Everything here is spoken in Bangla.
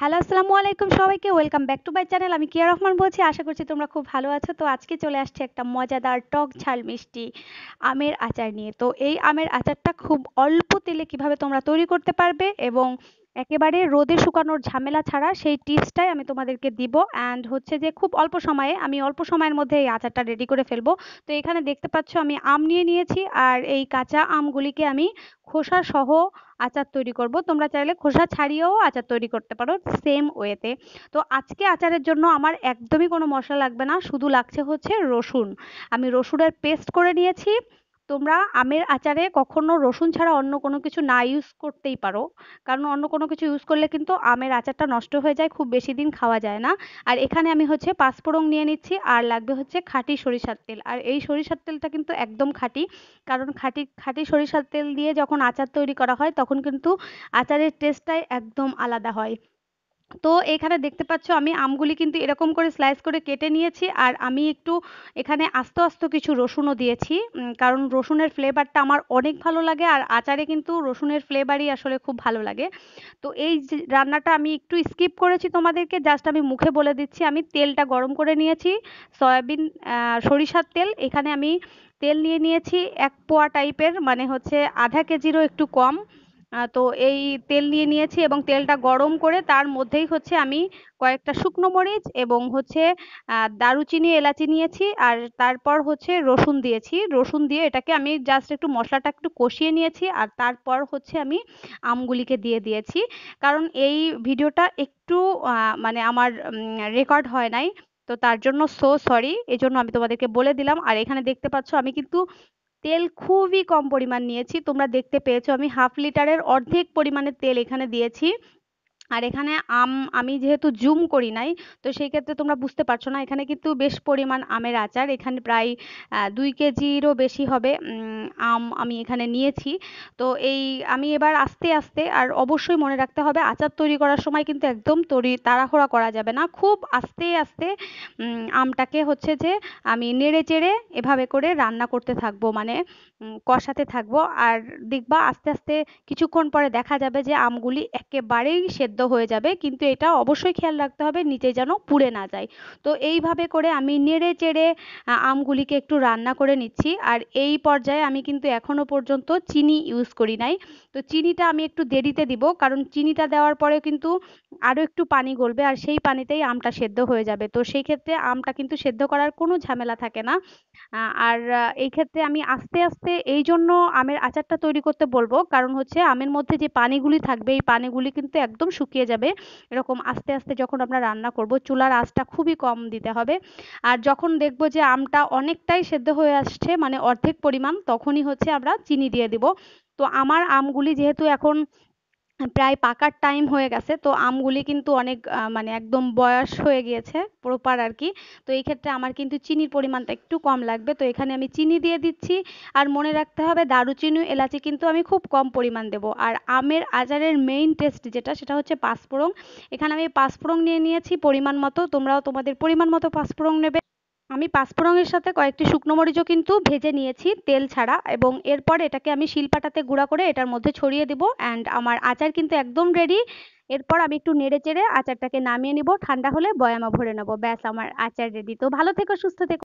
হ্যালো আসসালামু আলাইকুম সবাইকে welcome back to my channel আমি কিয়া রহমান বলছি আশা করছি তোমরা খুব ভালো আছো তো আজকে চলে আসছে একটা মজাদার টক ঝাল মিষ্টি আমের আচার নিয়ে তো এই আমের আচারটা খুব অল্প তেলে কিভাবে তোমরা তৈরি করতে পারবে এবং একেবারে রোদে শুকানোর ঝামেলা ছাড়া সেই টিপসটাই আমি তোমাদেরকে দিব অ্যান্ড হচ্ছে যে খুব অল্প সময়ে আমি অল্প সময়ের মধ্যে এই আচারটা রেডি করে ফেলবো তো এখানে দেখতে পাচ্ছ আমি আম নিয়ে নিয়েছি আর এই কাঁচা আমগুলিকে আমি খোসা সহ আচার তৈরি করব তোমরা চাইলে খোসা ছাড়িয়েও আচার তৈরি করতে পারো সেম ওয়েতে তো আজকে আচারের জন্য আমার একদমই কোনো মশলা লাগবে না শুধু লাগছে হচ্ছে রসুন আমি রসুনের পেস্ট করে নিয়েছি তোমরা আমের আচারে কখনো রসুন ছাড়া অন্য কোনো কিছু না ইউজ করতেই পারো কারণ অন্য কোনো কিছু ইউজ করলে কিন্তু আমের আচারটা নষ্ট হয়ে যায় খুব বেশি দিন খাওয়া যায় না আর এখানে আমি হচ্ছে পাঁচফোড়ং নিয়ে নিচ্ছি আর লাগবে হচ্ছে খাঁটি সরিষার তেল আর এই সরিষার তেলটা কিন্তু একদম খাঁটি কারণ খাঁটি খাঁটি সরিষার তেল দিয়ে যখন আচার তৈরি করা হয় তখন কিন্তু আচারের টেস্টটাই একদম আলাদা হয় তো এখানে দেখতে পাচ্ছ আমি আমগুলি কিন্তু এরকম করে স্লাইস করে কেটে নিয়েছি আর আমি একটু এখানে আস্তে আস্তে কিছু রসুনও দিয়েছি কারণ রসুনের ফ্লেভারটা আমার অনেক ভালো লাগে আর আচারে কিন্তু রসুনের ফ্লেভারই আসলে খুব ভালো লাগে তো এই রান্নাটা আমি একটু স্কিপ করেছি তোমাদেরকে জাস্ট আমি মুখে বলে দিচ্ছি আমি তেলটা গরম করে নিয়েছি সয়াবিন সরিষার তেল এখানে আমি তেল নিয়ে নিয়েছি এক পোয়া টাইপের মানে হচ্ছে আধা কেজিরও একটু কম তো এই তেল নিয়ে নিয়েছি এবং তেলটা গরম করে তার মধ্যেই হচ্ছে আমি কয়েকটা শুকনো মরিচ এবং হচ্ছে দারুচিনি এলাচি নিয়েছি আর তারপর হচ্ছে রসুন দিয়েছি রসুন দিয়ে এটাকে আমি জাস্ট একটু মশলাটা একটু কষিয়ে নিয়েছি আর তারপর হচ্ছে আমি আমগুলিকে দিয়ে দিয়েছি কারণ এই ভিডিওটা একটু মানে আমার রেকর্ড হয় নাই তো তার জন্য সো সরি এজন্য আমি তোমাদেরকে বলে দিলাম আর এখানে দেখতে পাচ্ছ আমি কিন্তু তেল খুবই কম পরিমাণ নিয়েছি তোমরা দেখতে পেয়েছো আমি হাফ লিটারের অর্ধেক পরিমাণে তেল এখানে দিয়েছি আর এখানে আম আমি যেহেতু জুম করি নাই তো সেই ক্ষেত্রে তোমরা বুঝতে পারছো না এখানে কিন্তু বেশ পরিমাণ আমের আচার এখানে প্রায় দুই কেজিরও বেশি হবে আম আমি এখানে নিয়েছি তো এই আমি এবার আস্তে আস্তে আর অবশ্যই মনে রাখতে হবে আচার তৈরি করার সময় কিন্তু একদম তৈরি তাড়াহুড়া করা যাবে না খুব আস্তে আস্তে আমটাকে হচ্ছে যে আমি নেড়ে চেড়ে এভাবে করে রান্না করতে থাকবো মানে কষাতে থাকবো আর দেখবা আস্তে আস্তে কিছুক্ষণ পরে দেখা যাবে যে আমগুলি একেবারেই সেদ্ধ সেদ্ধ হয়ে যাবে কিন্তু এটা অবশ্যই খেয়াল রাখতে হবে নিচে যেন পুড়ে না যায় তো এইভাবে করে আমি নেড়ে চেড়ে আমগুলিকে একটু রান্না করে নিচ্ছি আর এই পর্যায়ে আমি কিন্তু এখনও পর্যন্ত চিনি ইউজ করি নাই তো চিনিটা আমি একটু দেরিতে দিব কারণ চিনিটা দেওয়ার পরে কিন্তু আরও একটু পানি গলবে আর সেই পানিতেই আমটা সেদ্ধ হয়ে যাবে তো সেই ক্ষেত্রে আমটা কিন্তু সেদ্ধ করার কোনো ঝামেলা থাকে না আর এই ক্ষেত্রে আমি আস্তে আস্তে এই জন্য আমের আচারটা তৈরি করতে বলবো কারণ হচ্ছে আমের মধ্যে যে পানিগুলি থাকবে এই পানিগুলি কিন্তু একদম শুকিয়ে যাবে এরকম আস্তে আস্তে যখন আমরা রান্না করব চুলার আঁচটা খুবই কম দিতে হবে আর যখন দেখব যে আমটা অনেকটাই সেদ্ধ হয়ে আসছে মানে অর্ধেক পরিমাণ তখনই হচ্ছে আমরা চিনি দিয়ে দিব তো আমার আমগুলি যেহেতু এখন প্রায় পাকার টাইম হয়ে গেছে তো আমগুলি কিন্তু অনেক মানে একদম বয়স হয়ে গিয়েছে প্রপার আর কি তো এই ক্ষেত্রে আমার কিন্তু চিনির পরিমাণটা একটু কম লাগবে তো এখানে আমি চিনি দিয়ে দিচ্ছি আর মনে রাখতে হবে দারুচিনি এলাচি কিন্তু আমি খুব কম পরিমাণ দেব আর আমের আচারের মেইন টেস্ট যেটা সেটা হচ্ছে পাঁচফোড়ন এখানে আমি পাঁচফোড়ন নিয়ে নিয়েছি পরিমাণ মতো তোমরাও তোমাদের পরিমাণ মতো পাঁচফোড়ন নেবে আমি পাঁচফোড়নের সাথে কয়েকটি শুকনো মরিচও কিন্তু ভেজে নিয়েছি তেল ছাড়া এবং এরপর এটাকে আমি শিলপাটাতে গুঁড়া করে এটার মধ্যে ছড়িয়ে দেবো অ্যান্ড আমার আচার কিন্তু একদম রেডি এরপর আমি একটু নেড়ে চেড়ে আচারটাকে নামিয়ে নিব ঠান্ডা হলে বয়ামে ভরে নেবো ব্যাস আমার আচার রেডি তো ভালো থেকো সুস্থ থেকো